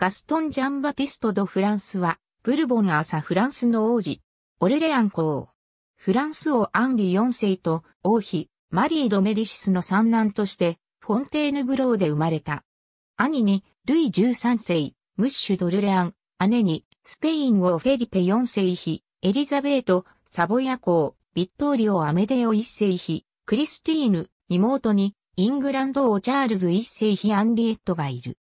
ガストン・ジャンバティスト・ド・フランスは、ブルボン朝フランスの王子、オレレアン公フランス王アンリ四世と王妃、マリー・ド・メディシスの三男として、フォンテーヌ・ブローで生まれた。兄に、ルイ13世、ムッシュ・ドルレアン、姉に、スペイン王フェリペ4世妃、エリザベート、サボヤ公、ビットーリオ・アメデオ1世妃、クリスティーヌ、妹に、イングランド王チャールズ1世妃アンリエットがいる。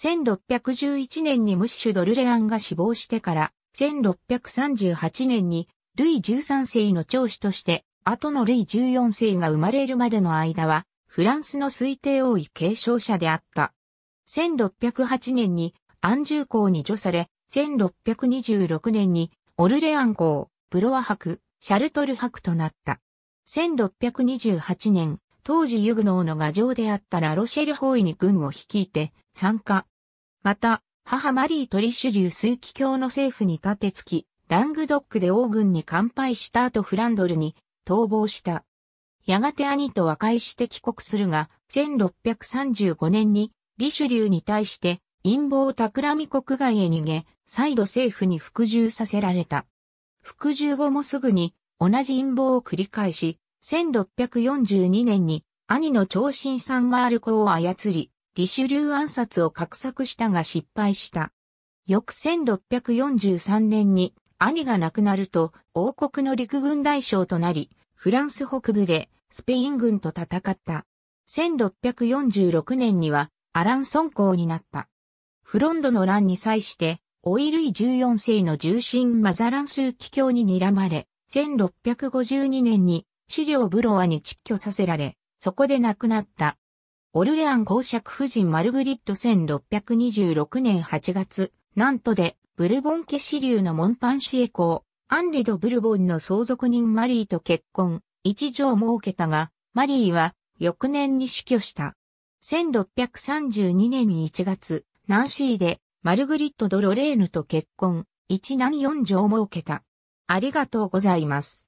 1611年にムッシュ・ドルレアンが死亡してから、1638年にルイ13世の長子として、後のルイ14世が生まれるまでの間は、フランスの推定王位継承者であった。1608年にアンジュー公に除され、1626年にオルレアン公、ブロワ博、シャルトル博となった。1628年、当時ユグノーの牙城であったラロシェル包囲に軍を率いて参加。また、母マリー・トリシュリュー枢機卿の政府に立てつき、ラングドックで王軍に乾杯した後フランドルに逃亡した。やがて兄と和解して帰国するが、1635年にリシュリューに対して陰謀企み国外へ逃げ、再度政府に服従させられた。服従後もすぐに同じ陰謀を繰り返し、1642年に兄の長身サンマール公を操り、リシュリュー暗殺を画策したが失敗した。翌1643年に兄が亡くなると王国の陸軍大将となり、フランス北部でスペイン軍と戦った。1646年にはアランソン公になった。フロンドの乱に際して、オイルイ14世の重臣マザランスー教に睨まれ、1652年に資料ブロワに窒居させられ、そこで亡くなった。オルレアン公爵夫人マルグリット1626年8月、なんとで、ブルボン家支流のモンパンシエ公、アンリド・ブルボンの相続人マリーと結婚、一条設けたが、マリーは翌年に死去した。1632年1月、ナンシーでマルグリット・ドロレーヌと結婚、一男四条設けた。ありがとうございます。